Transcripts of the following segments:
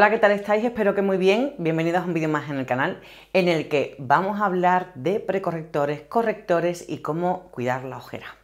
Hola, ¿qué tal estáis? Espero que muy bien. Bienvenidos a un vídeo más en el canal en el que vamos a hablar de precorrectores, correctores y cómo cuidar la ojera.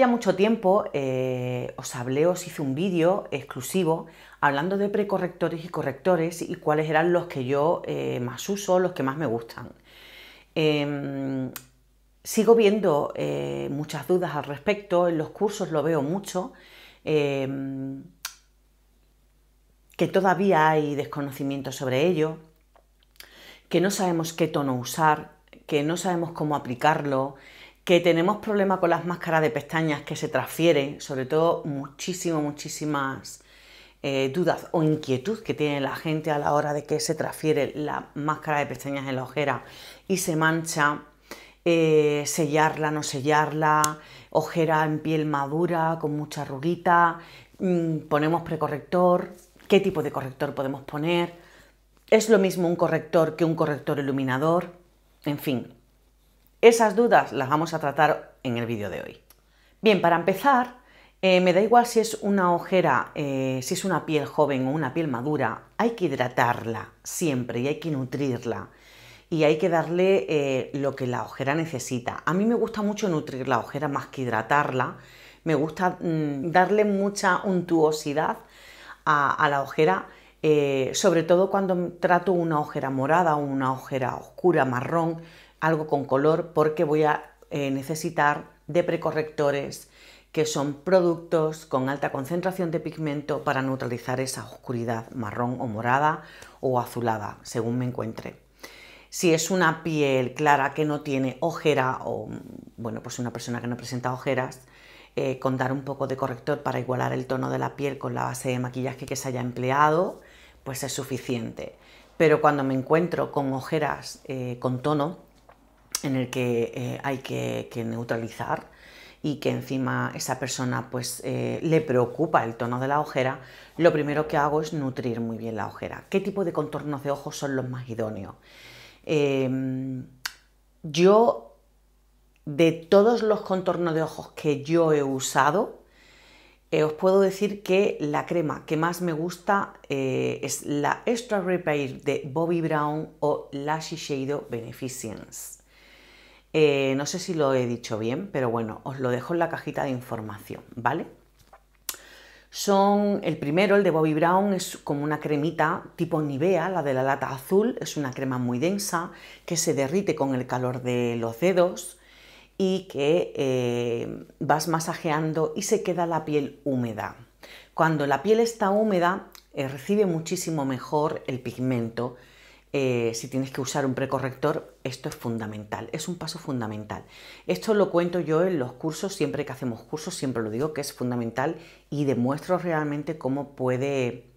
Ya mucho tiempo eh, os hablé, os hice un vídeo exclusivo hablando de precorrectores y correctores y cuáles eran los que yo eh, más uso, los que más me gustan. Em, sigo viendo eh, muchas dudas al respecto, en los cursos lo veo mucho, em, que todavía hay desconocimiento sobre ello, que no sabemos qué tono usar, que no sabemos cómo aplicarlo, que tenemos problemas con las máscaras de pestañas que se transfieren, sobre todo muchísimo, muchísimas eh, dudas o inquietud que tiene la gente a la hora de que se transfiere la máscara de pestañas en la ojera y se mancha, eh, sellarla, no sellarla, ojera en piel madura, con mucha ruguita, mm, ponemos precorrector, qué tipo de corrector podemos poner, es lo mismo un corrector que un corrector iluminador, en fin, esas dudas las vamos a tratar en el vídeo de hoy. Bien, para empezar, eh, me da igual si es una ojera, eh, si es una piel joven o una piel madura, hay que hidratarla siempre y hay que nutrirla y hay que darle eh, lo que la ojera necesita. A mí me gusta mucho nutrir la ojera más que hidratarla, me gusta mm, darle mucha untuosidad a, a la ojera, sobre todo cuando trato una ojera morada o una ojera oscura, marrón, algo con color porque voy a eh, necesitar de precorrectores que son productos con alta concentración de pigmento para neutralizar esa oscuridad marrón o morada o azulada, según me encuentre. Si es una piel clara que no tiene ojera o, bueno, pues una persona que no presenta ojeras, eh, con dar un poco de corrector para igualar el tono de la piel con la base de maquillaje que se haya empleado, pues es suficiente. Pero cuando me encuentro con ojeras eh, con tono, en el que eh, hay que, neutralizar y que encima esa persona pues eh, le preocupa el tono de la ojera, lo primero que hago es nutrir muy bien la ojera. ¿Qué tipo de contornos de ojos son los más idóneos? Em, yo, de todos los contornos de ojos que yo he usado, eh, os puedo decir que la crema que más me gusta es la Extra Repair de Bobby Brown o Lashy Shadow beneficience eh, no sé si lo he dicho bien, pero bueno, os lo dejo en la cajita de información, ¿vale? Son el primero, el de Bobby Brown, es como una cremita tipo Nivea, la de la lata azul, es una crema muy densa que se derrite con el calor de los dedos y que eh, vas masajeando y se queda la piel húmeda. Cuando la piel está húmeda, eh, recibe muchísimo mejor el pigmento eh, si tienes que usar un precorrector, esto es fundamental, es un paso fundamental. Esto lo cuento yo en los cursos, siempre que hacemos cursos, siempre lo digo que es fundamental y demuestro realmente cómo puede,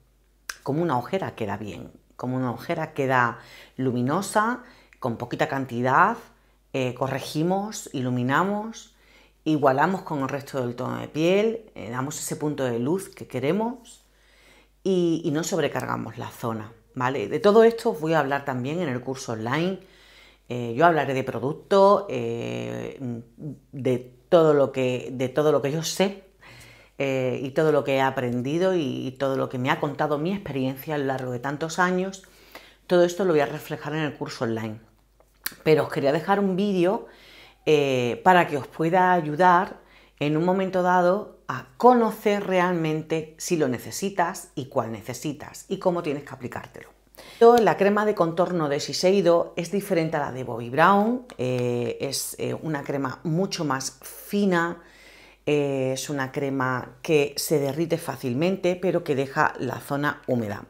cómo una ojera queda bien, cómo una ojera queda luminosa, con poquita cantidad, eh, corregimos, iluminamos, igualamos con el resto del tono de piel, eh, damos ese punto de luz que queremos y no sobrecargamos la zona. De todo esto os voy a hablar también en el curso online. Eh, yo hablaré de productos, eh, de, todo lo que, de todo lo que yo sé eh, y todo lo que he aprendido y, y, todo lo que me ha contado mi experiencia a lo largo de tantos años. Todo esto lo voy a reflejar en el curso online. Pero os quería dejar un vídeo para que os pueda ayudar en un momento dado a conocer realmente si lo necesitas y cuál necesitas y cómo tienes que aplicártelo. La crema de contorno de Shiseido es diferente a la de Bobby Brown, eh, es eh, una crema mucho más fina, eh, es una crema que se derrite fácilmente pero que deja la zona húmeda.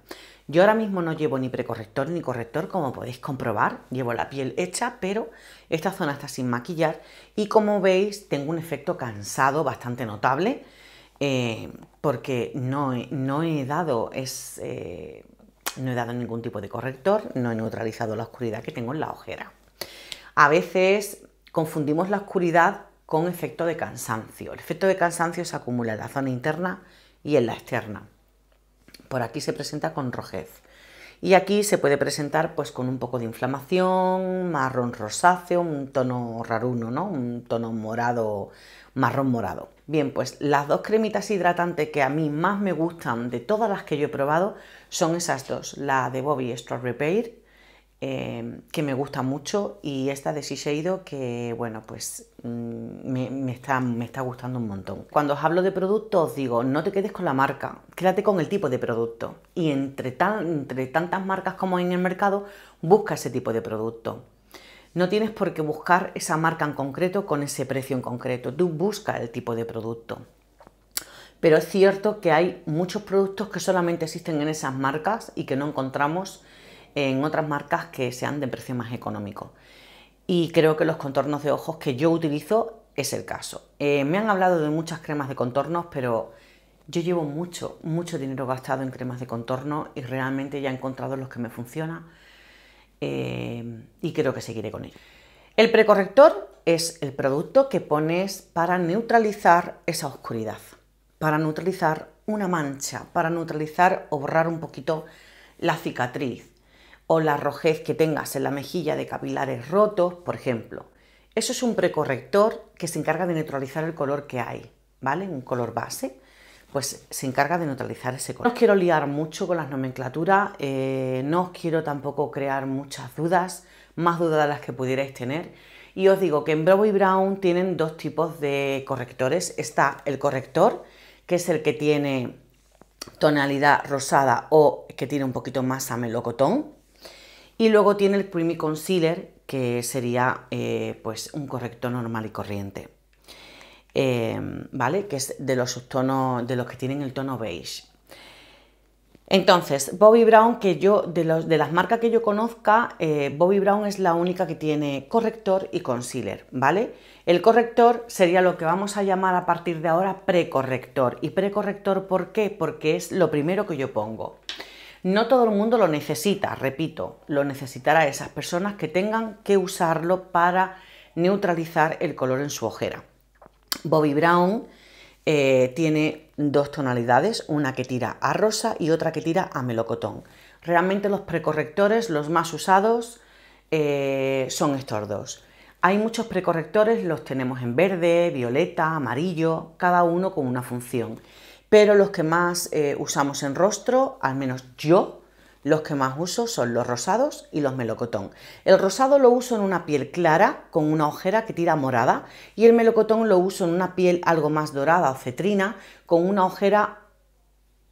Yo ahora mismo no llevo ni precorrector ni corrector, como podéis comprobar, llevo la piel hecha, pero esta zona está sin maquillar y como veis tengo un efecto cansado bastante notable eh, porque no, he dado es, eh, no he dado ningún tipo de corrector, no he neutralizado la oscuridad que tengo en la ojera. A veces confundimos la oscuridad con efecto de cansancio. El efecto de cansancio se acumula en la zona interna y en la externa por aquí se presenta con rojez. Y aquí se puede presentar pues con un poco de inflamación, marrón rosáceo, un tono raruno, ¿no? Un tono morado, marrón morado. Bien, pues las dos cremitas hidratantes que a mí más me gustan de todas las que yo he probado son esas dos, la de Bobby Straw Repair Em, que me gusta mucho y esta de Shiseido que, bueno, pues mm, me, está, gustando un montón. Cuando os hablo de productos digo, no te quedes con la marca, quédate con el tipo de producto. Y entre, entre tantas marcas como hay en el mercado, busca ese tipo de producto. No tienes por qué buscar esa marca en concreto con ese precio en concreto, tú busca el tipo de producto. Pero es cierto que hay muchos productos que solamente existen en esas marcas y que no encontramos en otras marcas que sean de precio más económico. Y creo que los contornos de ojos que yo utilizo es el caso. Eh, me han hablado de muchas cremas de contornos, pero yo llevo mucho, mucho dinero gastado en cremas de contorno y realmente ya he encontrado los que me funcionan eh, y creo que seguiré con ellos. El precorrector es el producto que pones para neutralizar esa oscuridad, para neutralizar una mancha, para neutralizar o borrar un poquito la cicatriz, o la rojez que tengas en la mejilla de capilares rotos, por ejemplo. Eso es un precorrector que se encarga de neutralizar el color que hay, ¿vale? Un color base, pues se encarga de neutralizar ese color. No os quiero liar mucho con las nomenclaturas, eh, no os quiero tampoco crear muchas dudas, más dudas de las que pudierais tener. Y os digo que en Bravo y Brown tienen dos tipos de correctores. Está el corrector, que es el que tiene tonalidad rosada o que tiene un poquito más a melocotón, y luego tiene el creamy concealer, que sería eh, pues un corrector normal y corriente. Em, ¿Vale? Que es de los subtonos, de los que tienen el tono beige. Entonces, Bobby Brown, que yo, de, las marcas que yo conozca, eh, Bobby Brown es la única que tiene corrector y concealer, ¿vale? El corrector sería lo que vamos a llamar a partir de ahora precorrector. ¿Y precorrector por qué? Porque es lo primero que yo pongo. No todo el mundo lo necesita, repito, lo necesitará esas personas que tengan que usarlo para neutralizar el color en su ojera. Bobby Brown eh, tiene dos tonalidades, una que tira a rosa y otra que tira a melocotón. Realmente los precorrectores, los más usados, eh, son estos dos. Hay muchos precorrectores, los tenemos en verde, violeta, amarillo, cada uno con una función pero los que más eh, usamos en rostro, al menos yo, los que más uso son los rosados y los melocotón. El rosado lo uso en una piel clara con una ojera que tira morada y el melocotón lo uso en una piel algo más dorada o cetrina con una ojera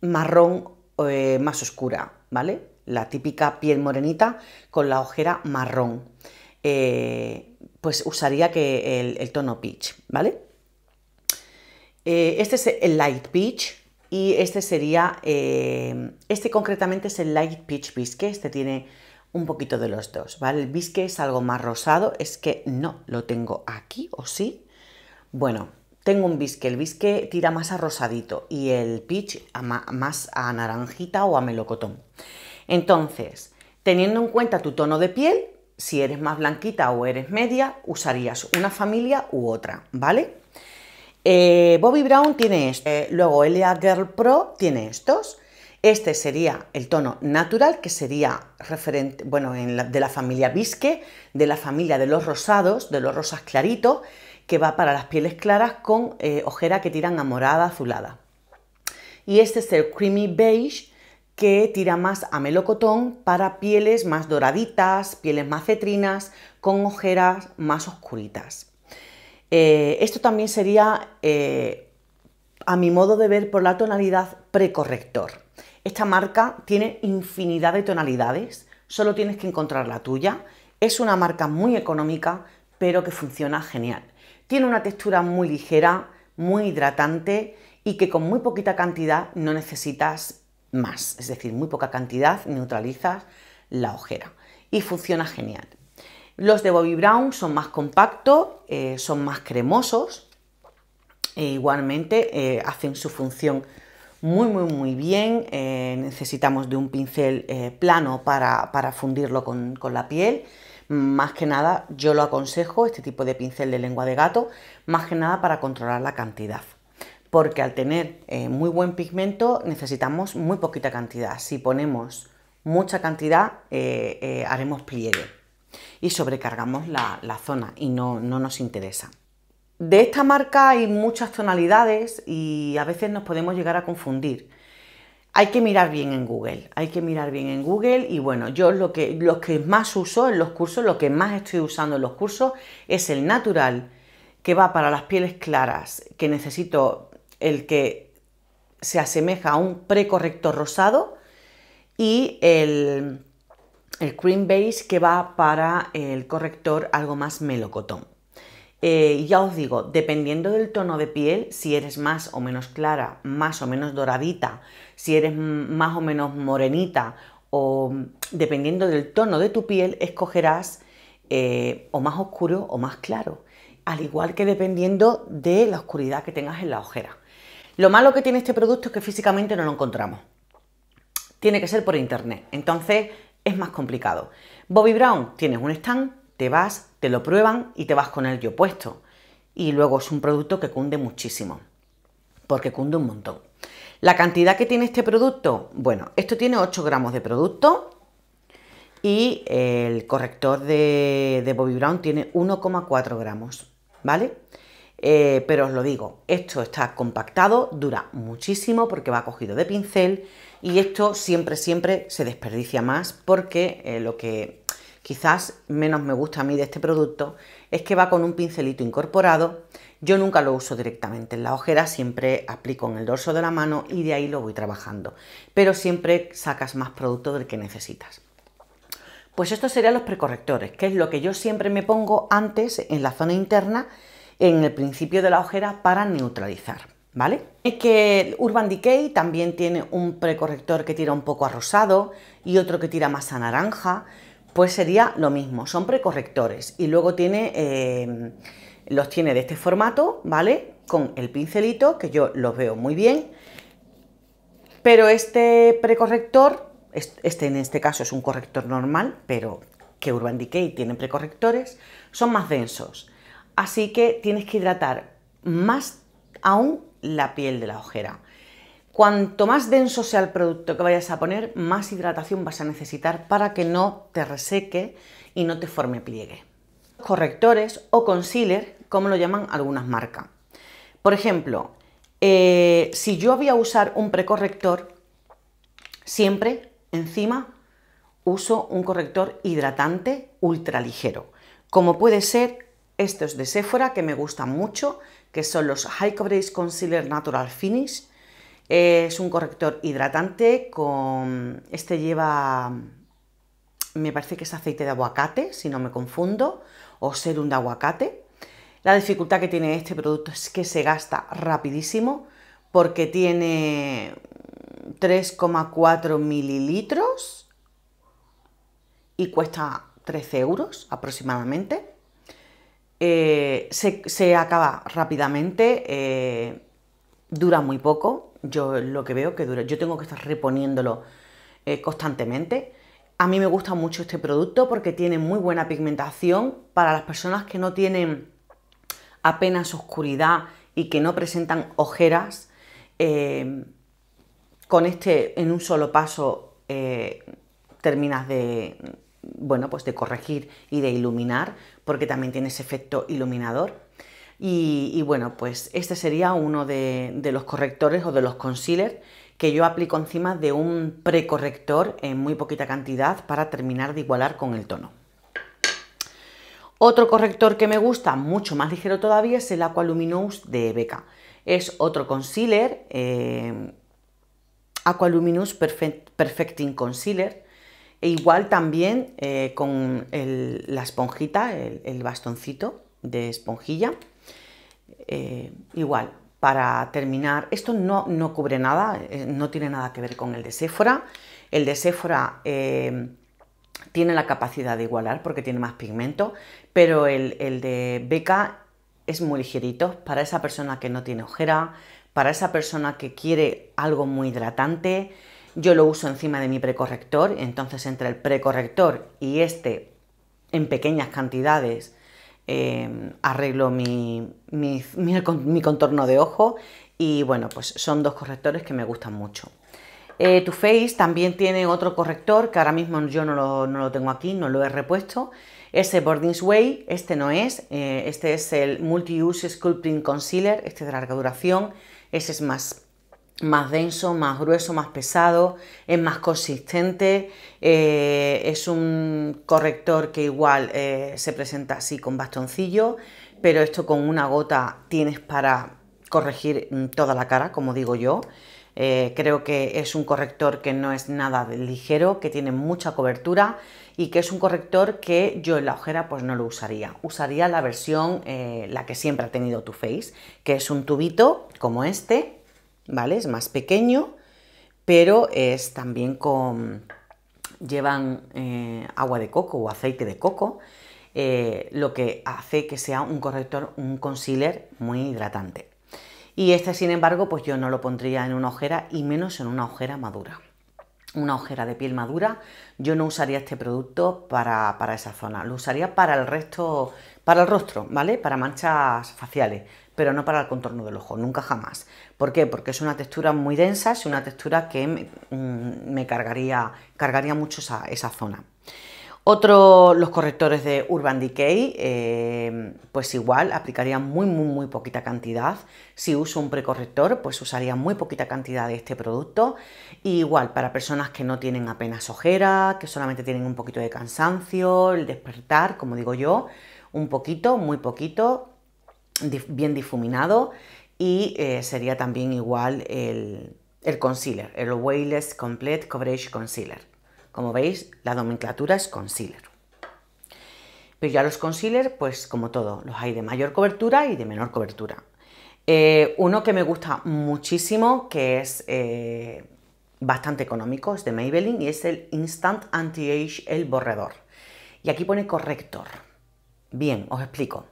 marrón eh, más oscura, ¿vale? La típica piel morenita con la ojera marrón. Eh, pues usaría que el tono peach, ¿vale? Eh, este es el light peach y este sería, eh, este concretamente es el light peach bisque, este tiene un poquito de los dos, ¿vale? El bisque es algo más rosado, es que no lo tengo aquí, ¿o sí? Bueno, tengo un bisque, el bisque tira más a rosadito y el peach más a naranjita o a melocotón. Entonces, teniendo en cuenta tu tono de piel, si eres más blanquita o eres media, usarías una familia u otra, ¿vale? Eh, Bobby Brown tiene esto. Eh, luego Elia Girl Pro tiene estos. Este sería el tono natural, que sería referente, bueno, de la familia Bisque, de la familia de los rosados, de los rosas claritos que va para las pieles claras con ojeras eh, ojera que tiran a morada azulada. Y este es el Creamy Beige, que tira más a melocotón para pieles más doraditas, pieles más cetrinas, con ojeras más oscuritas. Eh, esto también sería, eh, a mi modo de ver, por la tonalidad precorrector. Esta marca tiene infinidad de tonalidades, solo tienes que encontrar la tuya. Es una marca muy económica, pero que funciona genial. Tiene una textura muy ligera, muy hidratante y que con muy poquita cantidad no necesitas más. Es decir, muy poca cantidad neutralizas la ojera y funciona genial. Los de Bobby Brown son más compactos, eh, son más cremosos e igualmente eh, hacen su función muy, muy, muy bien. Eh, necesitamos de un pincel plano para, fundirlo con, la piel más que nada yo lo aconsejo, este tipo de pincel de lengua de gato, más que nada para controlar la cantidad. Porque al tener muy buen pigmento necesitamos muy poquita cantidad. Si ponemos mucha cantidad haremos pliegue y sobrecargamos la, zona y no, no nos interesa. De esta marca hay muchas tonalidades y a veces nos podemos llegar a confundir. Hay que mirar bien en Google, hay que mirar bien en Google y bueno, yo lo que, lo que más uso en los cursos, lo que más estoy usando en los cursos es el natural, que va para las pieles claras, que necesito el que se asemeja a un precorrector rosado y el el cream base que va para el corrector algo más melocotón. Eh, ya os digo, dependiendo del tono de piel, si eres más o menos clara, más o menos doradita, si eres más o menos morenita, o dependiendo del tono de tu piel, escogerás eh, o más oscuro o más claro, al igual que dependiendo de la oscuridad que tengas en la ojera. Lo malo que tiene este producto es que físicamente no lo encontramos. Tiene que ser por internet. Entonces, es más complicado. Bobby Brown, tienes un stand, te vas, te lo prueban y te vas con el yo puesto. Y luego es un producto que cunde muchísimo, porque cunde un montón. La cantidad que tiene este producto, bueno, esto tiene 8 gramos de producto y el corrector de, Bobby Brown tiene 1,4 gramos, ¿vale? Eh, pero os lo digo, esto está compactado, dura muchísimo porque va cogido de pincel, y esto siempre, siempre se desperdicia más porque eh, lo que quizás menos me gusta a mí de este producto es que va con un pincelito incorporado. Yo nunca lo uso directamente en la ojera, siempre aplico en el dorso de la mano y de ahí lo voy trabajando. Pero siempre sacas más producto del que necesitas. Pues estos serían los precorrectores, que es lo que yo siempre me pongo antes en la zona interna, en el principio de la ojera, para neutralizar. ¿vale? Es que Urban Decay también tiene un precorrector que tira un poco a rosado y otro que tira más a naranja, pues sería lo mismo, son precorrectores y luego tiene, eh, los tiene de este formato, ¿vale? Con el pincelito, que yo los veo muy bien, pero este precorrector, este en este caso es un corrector normal, pero que Urban Decay tiene precorrectores, son más densos, así que tienes que hidratar más aún la piel de la ojera. Cuanto más denso sea el producto que vayas a poner, más hidratación vas a necesitar para que no te reseque y no te forme pliegue. Correctores o concealer, como lo llaman algunas marcas. Por ejemplo, eh, si yo voy a usar un precorrector, siempre encima uso un corrector hidratante ultra ligero como puede ser estos de Sephora que me gustan mucho, que son los High Coverage Concealer Natural Finish. Es un corrector hidratante con... Este lleva... Me parece que es aceite de aguacate, si no me confundo, o serum de aguacate. La dificultad que tiene este producto es que se gasta rapidísimo porque tiene 3,4 mililitros y cuesta 13 euros aproximadamente. Eh, se, acaba rápidamente, eh, dura muy poco, yo lo que veo que dura, yo tengo que estar reponiéndolo eh, constantemente. A mí me gusta mucho este producto porque tiene muy buena pigmentación para las personas que no tienen apenas oscuridad y que no presentan ojeras. con este en un solo paso terminas de, pues de corregir y de iluminar porque también tiene ese efecto iluminador. Y, bueno, pues este sería uno de, los correctores o de los concealers que yo aplico encima de un precorrector en muy poquita cantidad para terminar de igualar con el tono. Otro corrector que me gusta, mucho más ligero todavía, es el Aqua Luminous de Beca. Es otro concealer, eh, Aqua Luminous Perfecting Concealer, e igual también eh, con la esponjita, el, bastoncito de esponjilla. Eh, igual, para terminar, esto no, no cubre nada, eh, no tiene nada que ver con el de Sephora. El de Sephora tiene la capacidad de igualar porque tiene más pigmento, pero el, el de Beca es muy ligerito para esa persona que no tiene ojera, para esa persona que quiere algo muy hidratante, yo lo uso encima de mi precorrector, entonces entre el precorrector y este, en pequeñas cantidades, em, arreglo mi, mi, contorno de ojo y bueno, pues son dos correctores que me gustan mucho. Eh, Too tu Face también tiene otro corrector que ahora mismo yo no lo, tengo aquí, no lo he repuesto. Ese Boarding's Way, este no es, eh, este es el Multi-Use Sculpting Concealer, este es de larga duración, ese es más más denso, más grueso, más pesado, es más consistente, eh, es un corrector que igual eh, se presenta así con bastoncillo, pero esto con una gota tienes para corregir mm, toda la cara, como digo yo. Eh, creo que es un corrector que no es nada ligero, que tiene mucha cobertura y que es un corrector que yo en la ojera pues no lo usaría. Usaría la versión, la que siempre ha tenido tu face, que es un tubito como este, ¿vale? Es más pequeño, pero es también con... llevan eh, agua de coco o aceite de coco, eh, lo que hace que sea un corrector, un concealer muy hidratante. Y este, sin embargo, pues yo no lo pondría en una ojera y menos en una ojera madura. Una ojera de piel madura, yo no usaría este producto para, para esa zona, lo usaría para el resto, para el rostro, ¿vale? Para manchas faciales, pero no para el contorno del ojo, nunca jamás. ¿Por qué? Porque es una textura muy densa, es una textura que me, mm, cargaría, cargaría mucho esa, esa zona. Otro, los correctores de Urban Decay, eh, pues igual, aplicaría muy, muy, muy poquita cantidad. Si uso un precorrector, pues usaría muy poquita cantidad de este producto. igual, para personas que no tienen apenas ojera, que solamente tienen un poquito de cansancio, el despertar, como digo yo, un poquito, muy poquito, bien difuminado y eh, sería también igual el, concealer, el Weightless Complete Coverage Concealer. Como veis, la nomenclatura es concealer. Pero ya los concealers pues como todo, los hay de mayor cobertura y de menor cobertura. Eh, uno que me gusta muchísimo, que es eh, bastante económico, es de Maybelline y es el Instant Anti-Age El Borrador. Y aquí pone corrector. Bien, os explico.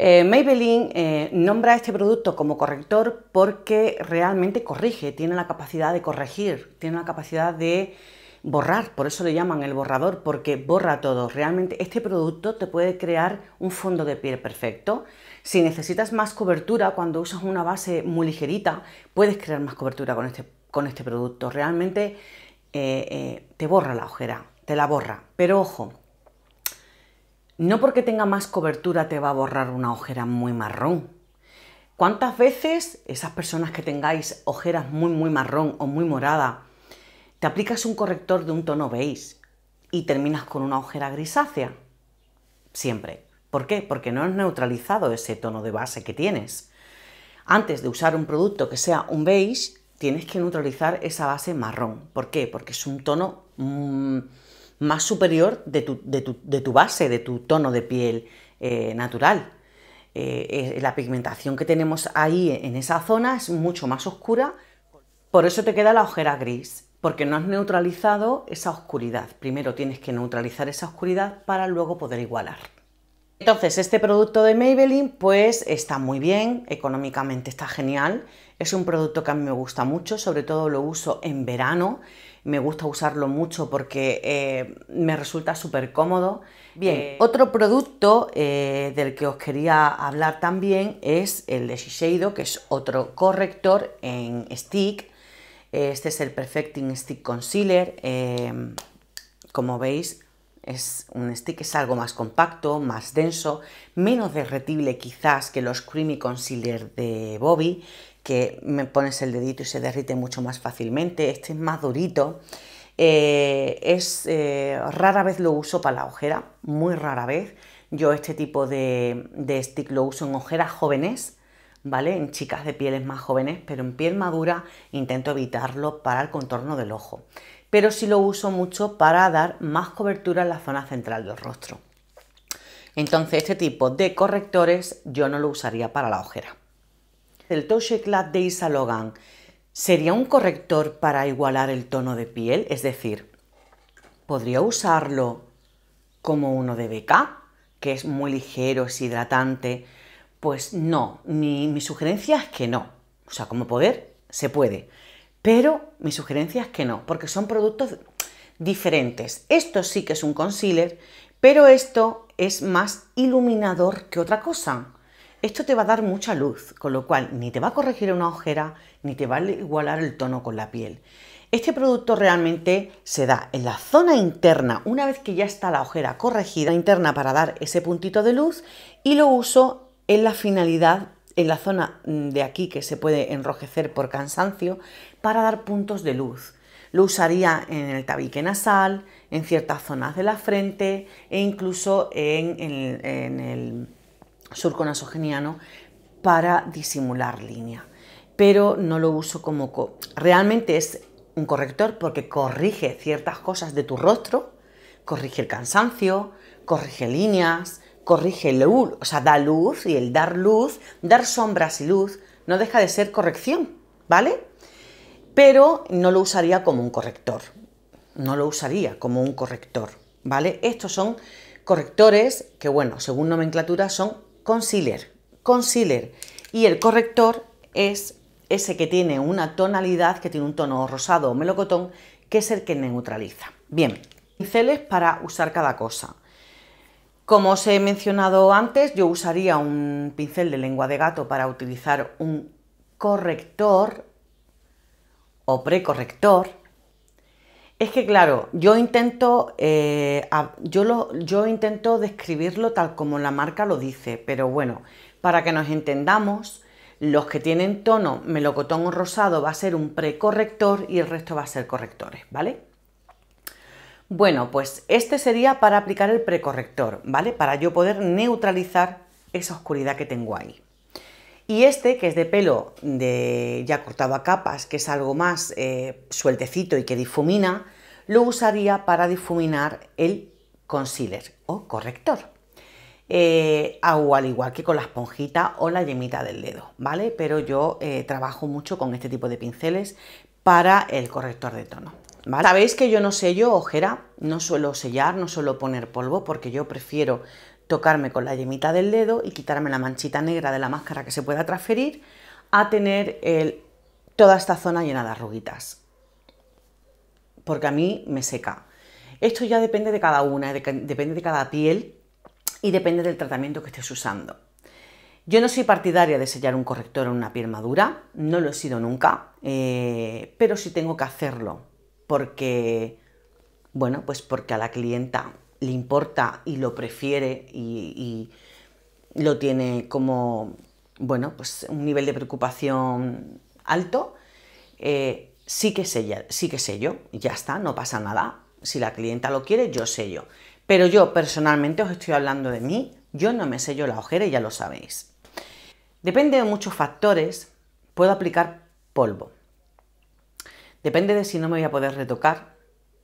Eh, Maybelline eh, nombra este producto como corrector porque realmente corrige, tiene la capacidad de corregir, tiene la capacidad de borrar, por eso le llaman el borrador, porque borra todo. Realmente este producto te puede crear un fondo de piel perfecto. Si necesitas más cobertura cuando usas una base muy ligerita, puedes crear más cobertura con este, con este producto. Realmente eh, te borra la ojera, te la borra. Pero ojo, no porque tenga más cobertura te va a borrar una ojera muy marrón. ¿Cuántas veces esas personas que tengáis ojeras muy, muy marrón o muy morada, te aplicas un corrector de un tono beige y terminas con una ojera grisácea? Siempre. ¿Por qué? Porque no has neutralizado ese tono de base que tienes. Antes de usar un producto que sea un beige, tienes que neutralizar esa base marrón. ¿Por qué? Porque es un tono mm, más superior de tu, base, de tu tono de piel eh, natural. Eh, eh, la pigmentación que tenemos ahí en esa zona es mucho más oscura, por eso te queda la ojera gris, porque no has neutralizado esa oscuridad. Primero tienes que neutralizar esa oscuridad para luego poder igualar. Entonces, este producto de Maybelline pues está muy bien, económicamente está genial, es un producto que a mí me gusta mucho, sobre todo lo uso en verano me gusta usarlo mucho porque eh, me resulta súper cómodo. Bien, eh, otro producto eh, del que os quería hablar también es el de Shiseido, que es otro corrector en stick. Este es el Perfecting Stick Concealer. Em, como veis, es un stick es algo más compacto, más denso, menos derretible quizás que los Creamy Concealer de Bobby, que me pones el dedito y se derrite mucho más fácilmente, este es más durito. Eh, es eh, rara vez lo uso para la ojera, muy rara vez. Yo este tipo de, de, stick lo uso en ojeras jóvenes, ¿vale? En chicas de pieles más jóvenes, pero en piel madura intento evitarlo para el contorno del ojo. Pero sí lo uso mucho para dar más cobertura en la zona central del rostro. Entonces este tipo de correctores yo no lo usaría para la ojera. El Touche Club de Isalogan Logan, ¿sería un corrector para igualar el tono de piel? Es decir, ¿podría usarlo como uno de BK, que es muy ligero, es hidratante? Pues no, mi, mi sugerencia es que no. O sea, como poder, se puede. Pero mi sugerencia es que no, porque son productos diferentes. Esto sí que es un concealer, pero esto es más iluminador que otra cosa. Esto te va a dar mucha luz, con lo cual ni te va a corregir una ojera, ni te va a igualar el tono con la piel. Este producto realmente se da en la zona interna, una vez que ya está la ojera corregida interna para dar ese puntito de luz y lo uso en la finalidad, en la zona mm, de aquí que se puede enrojecer por cansancio, para dar puntos de luz. Lo usaría en el tabique nasal, en ciertas zonas de la frente e incluso en, en el surco nasogeniano, para disimular línea. Pero no lo uso como... Realmente es un corrector porque corrige ciertas cosas de tu rostro, corrige el cansancio, corrige líneas, corrige el... o sea, da luz y el dar luz, dar sombras y luz, no deja de ser corrección, ¿vale? Pero no lo usaría como un corrector, no lo usaría como un corrector, ¿vale? Estos son correctores que, bueno, según nomenclatura son concealer, concealer. Y el corrector es ese que tiene una tonalidad, que tiene un tono rosado o melocotón, que es el que neutraliza. Bien, pinceles para usar cada cosa. Como os he mencionado antes, yo usaría un pincel de lengua de gato para utilizar un corrector o precorrector es que claro, yo intento, eh, yo, lo, yo intento describirlo tal como la marca lo dice, pero bueno, para que nos entendamos, los que tienen tono melocotón o rosado va a ser un precorrector y el resto va a ser correctores, ¿vale? Bueno, pues este sería para aplicar el precorrector, ¿vale? Para yo poder neutralizar esa oscuridad que tengo ahí. Y este, que es de pelo de ya cortado a capas, que es algo más eh, sueltecito y que difumina, lo usaría para difuminar el concealer o corrector. Eh, al igual que con la esponjita o la yemita del dedo, ¿vale? Pero yo eh, trabajo mucho con este tipo de pinceles para el corrector de tono. ¿vale? Sabéis que yo no sello ojera, no suelo sellar, no suelo poner polvo porque yo prefiero tocarme con la yemita del dedo y quitarme la manchita negra de la máscara que se pueda transferir a tener toda esta zona llena de arruguitas. Porque a mí me seca. Esto ya depende de cada una, depende de cada piel y depende del tratamiento que estés usando. Yo no soy partidaria de sellar un corrector en una piel madura, no lo he sido nunca, eh, pero sí tengo que hacerlo porque, bueno, pues porque a la clienta le importa y lo prefiere y, lo tiene como, bueno, pues un nivel de preocupación alto, eh, sí, que sé, sí que sé yo, ya está, no pasa nada. Si la clienta lo quiere, yo sé yo. Pero yo personalmente os estoy hablando de mí, yo no me sello la ojera ya lo sabéis. Depende de muchos factores, puedo aplicar polvo. Depende de si no me voy a poder retocar,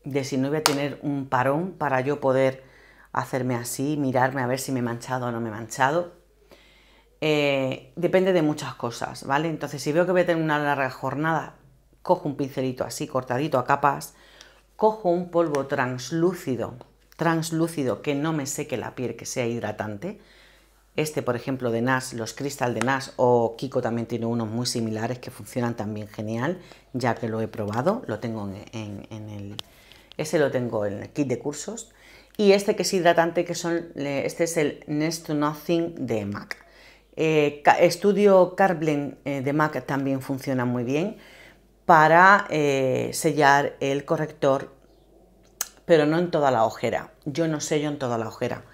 de si no voy a tener un parón para yo poder hacerme así, mirarme a ver si me he manchado o no me he manchado. Eh, depende de muchas cosas, ¿vale? Entonces, si veo que voy a tener una larga jornada, cojo un pincelito así, cortadito a capas, cojo un polvo translúcido, translúcido que no me seque la piel, que sea hidratante. Este, por ejemplo, de Nas, los Crystal de Nash o Kiko también tiene unos muy similares que funcionan también genial, ya que lo he probado, lo tengo en el ese lo tengo en el kit de cursos. Y este que es hidratante, que son, este es el nest Nothing de MAC. Eh, estudio Carblen eh, de MAC también funciona muy bien para eh, sellar el corrector, pero no en toda la ojera. Yo no sello en toda la ojera,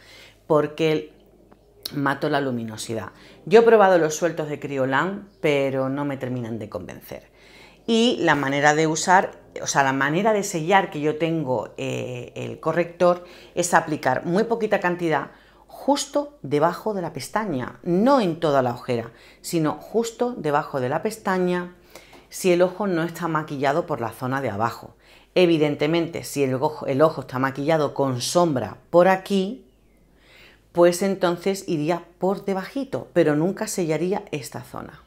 porque mato la luminosidad. Yo he probado los sueltos de Criolan, pero no me terminan de convencer. Y la manera de usar o sea, la manera de sellar que yo tengo eh, el corrector es aplicar muy poquita cantidad justo debajo de la pestaña, no en toda la ojera, sino justo debajo de la pestaña si el ojo no está maquillado por la zona de abajo. Evidentemente, si el ojo, el ojo está maquillado con sombra por aquí, pues entonces iría por debajito, pero nunca sellaría esta zona.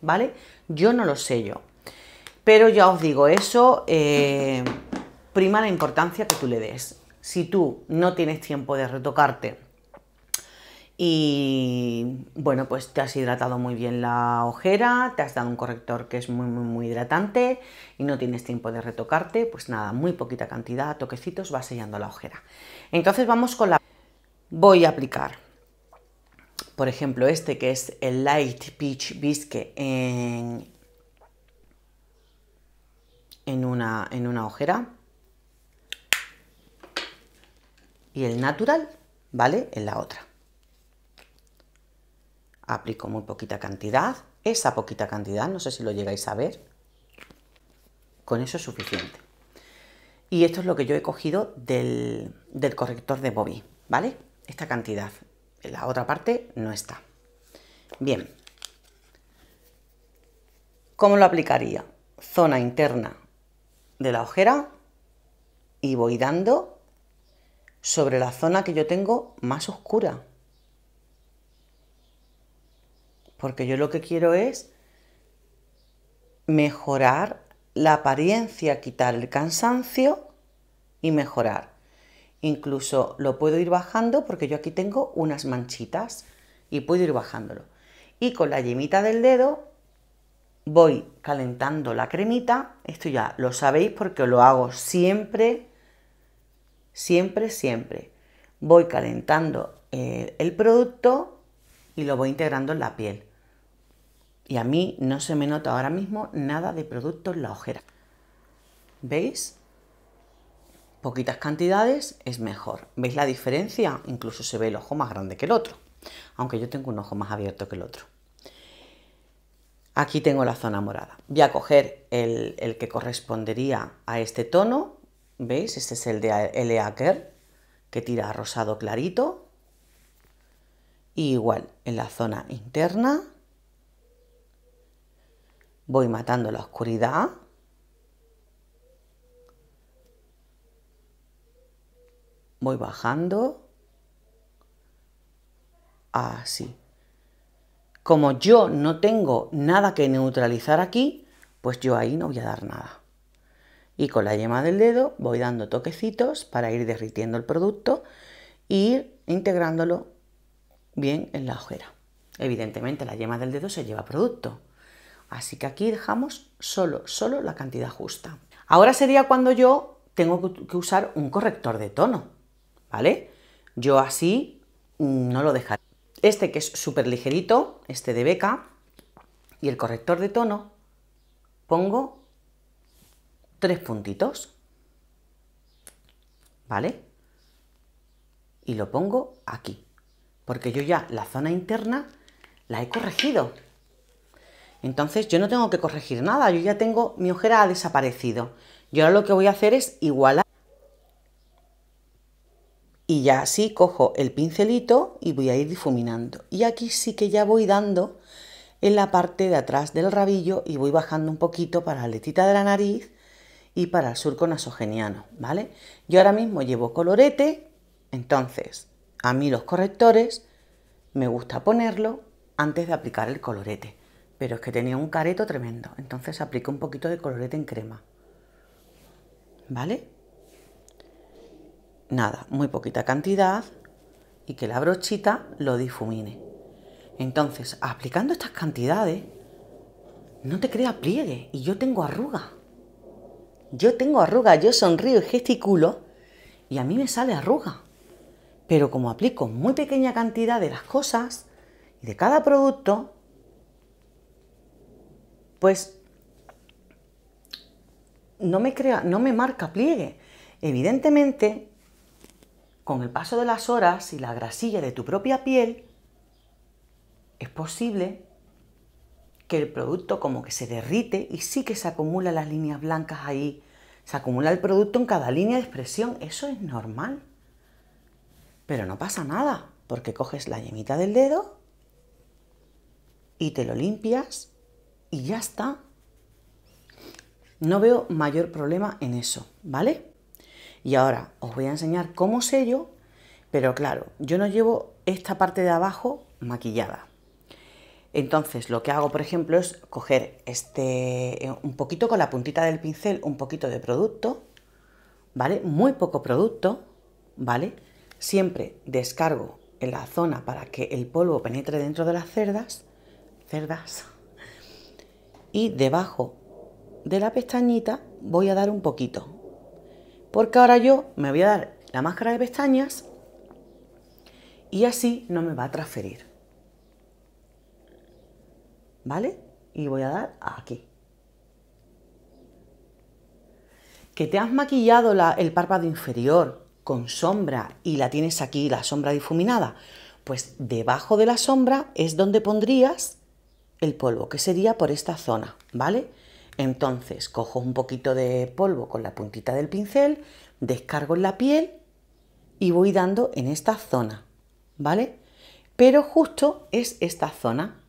¿Vale? Yo no lo sello. Pero ya os digo, eso eh, prima la importancia que tú le des. Si tú no tienes tiempo de retocarte y bueno, pues te has hidratado muy bien la ojera, te has dado un corrector que es muy, muy, muy hidratante y no tienes tiempo de retocarte, pues nada, muy poquita cantidad, toquecitos, va sellando la ojera. Entonces vamos con la... Voy a aplicar, por ejemplo, este que es el Light Peach Bisque en en una, en una ojera. Y el natural, ¿vale? En la otra. Aplico muy poquita cantidad. Esa poquita cantidad, no sé si lo llegáis a ver. Con eso es suficiente. Y esto es lo que yo he cogido del, del corrector de Bobby, ¿vale? Esta cantidad. En la otra parte no está. Bien. ¿Cómo lo aplicaría? Zona interna de la ojera y voy dando sobre la zona que yo tengo más oscura. Porque yo lo que quiero es mejorar la apariencia, quitar el cansancio y mejorar. Incluso lo puedo ir bajando porque yo aquí tengo unas manchitas y puedo ir bajándolo. Y con la yemita del dedo voy calentando la cremita. Esto ya lo sabéis porque lo hago siempre, siempre, siempre. Voy calentando eh, el producto y lo voy integrando en la piel. Y a mí no se me nota ahora mismo nada de producto en la ojera. ¿Veis? Poquitas cantidades es mejor. ¿Veis la diferencia? Incluso se ve el ojo más grande que el otro. Aunque yo tengo un ojo más abierto que el otro. Aquí tengo la zona morada. Voy a coger el, que correspondería a este tono. ¿Veis? Este es el de L.A. que tira rosado clarito. Y igual en la zona interna. Voy matando la oscuridad. Voy bajando. Así. Como yo no tengo nada que neutralizar aquí, pues yo ahí no voy a dar nada. Y con la yema del dedo voy dando toquecitos para ir derritiendo el producto e ir integrándolo bien en la ojera. Evidentemente la yema del dedo se lleva producto. Así que aquí dejamos solo, solo la cantidad justa. Ahora sería cuando yo tengo que usar un corrector de tono, ¿vale? Yo así mm, no lo dejaré. Este que es súper ligerito, este de beca, y el corrector de tono, pongo tres puntitos. ¿Vale? Y lo pongo aquí, porque yo ya la zona interna la he corregido. Entonces yo no tengo que corregir nada, yo ya tengo mi ojera ha desaparecido. Yo ahora lo que voy a hacer es igualar y ya así cojo el pincelito y voy a ir difuminando. Y aquí sí que ya voy dando en la parte de atrás del rabillo y voy bajando un poquito para la letita de la nariz y para el surco nasogeniano, ¿vale? Yo ahora mismo llevo colorete, entonces a mí los correctores me gusta ponerlo antes de aplicar el colorete, pero es que tenía un careto tremendo, entonces aplico un poquito de colorete en crema, ¿vale? nada, muy poquita cantidad y que la brochita lo difumine. Entonces, aplicando estas cantidades, no te crea pliegue y yo tengo arruga. Yo tengo arruga, yo sonrío y gesticulo y a mí me sale arruga. Pero como aplico muy pequeña cantidad de las cosas y de cada producto, pues no me crea, no me marca pliegue. Evidentemente, con el paso de las horas y la grasilla de tu propia piel, es posible que el producto como que se derrite y sí que se acumulan las líneas blancas ahí. Se acumula el producto en cada línea de expresión. Eso es normal. Pero no pasa nada, porque coges la yemita del dedo y te lo limpias y ya está. No veo mayor problema en eso, ¿vale? Y ahora os voy a enseñar cómo yo, pero claro, yo no llevo esta parte de abajo maquillada. Entonces lo que hago, por ejemplo, es coger este eh, un poquito con la puntita del pincel, un poquito de producto, ¿vale? Muy poco producto, ¿vale? Siempre descargo en la zona para que el polvo penetre dentro de las cerdas, cerdas. Y debajo de la pestañita voy a dar un poquito, porque ahora yo me voy a dar la máscara de pestañas y así no me va a transferir. ¿Vale? Y voy a dar aquí. Que te has maquillado el párpado inferior con sombra y la tienes aquí, la sombra difuminada. Pues debajo de la sombra es donde pondrías el polvo, que sería por esta zona, ¿vale? Entonces cojo un poquito de polvo con la puntita del pincel, descargo en la piel y voy dando en esta zona, ¿vale? Pero justo es esta zona,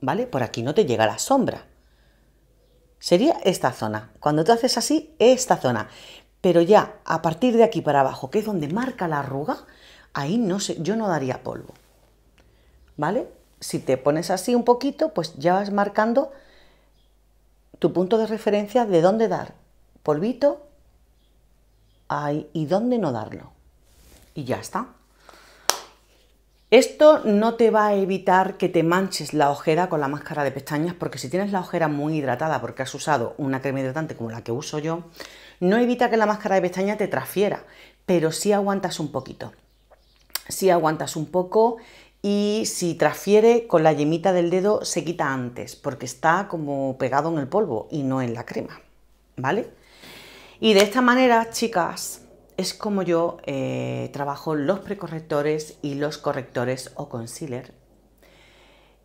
¿vale? Por aquí no te llega la sombra. Sería esta zona. Cuando tú haces así, esta zona. Pero ya a partir de aquí para abajo, que es donde marca la arruga, ahí no sé, yo no daría polvo. ¿Vale? Si te pones así un poquito, pues ya vas marcando tu punto de referencia de dónde dar polvito y dónde no darlo. Y ya está. Esto no te va a evitar que te manches la ojera con la máscara de pestañas, porque si tienes la ojera muy hidratada porque has usado una crema hidratante como la que uso yo, no evita que la máscara de pestañas te transfiera, pero sí aguantas un poquito. Sí aguantas un poco y si transfiere con la yemita del dedo se quita antes porque está como pegado en el polvo y no en la crema, ¿vale? Y de esta manera, chicas, es como yo eh, trabajo los precorrectores y los correctores o concealer.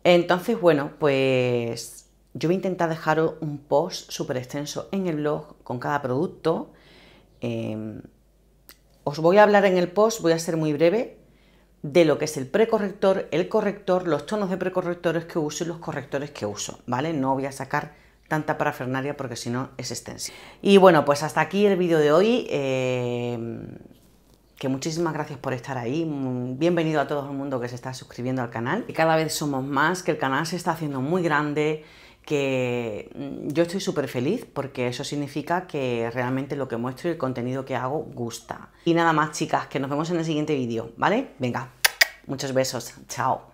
Entonces, bueno, pues yo voy a intentar dejaros un post súper extenso en el blog con cada producto. Em, os voy a hablar en el post, voy a ser muy breve, de lo que es el precorrector, el corrector, los tonos de precorrectores que uso y los correctores que uso, ¿vale? No voy a sacar tanta parafernalia porque si no es extensión. Y bueno, pues hasta aquí el vídeo de hoy. Eh, que muchísimas gracias por estar ahí. Bienvenido a todo el mundo que se está suscribiendo al canal. Y cada vez somos más, que el canal se está haciendo muy grande que mm, yo estoy súper feliz porque eso significa que realmente lo que muestro y el contenido que hago gusta. Y nada más chicas, que nos vemos en el siguiente vídeo, ¿vale? Venga, muchos besos, chao.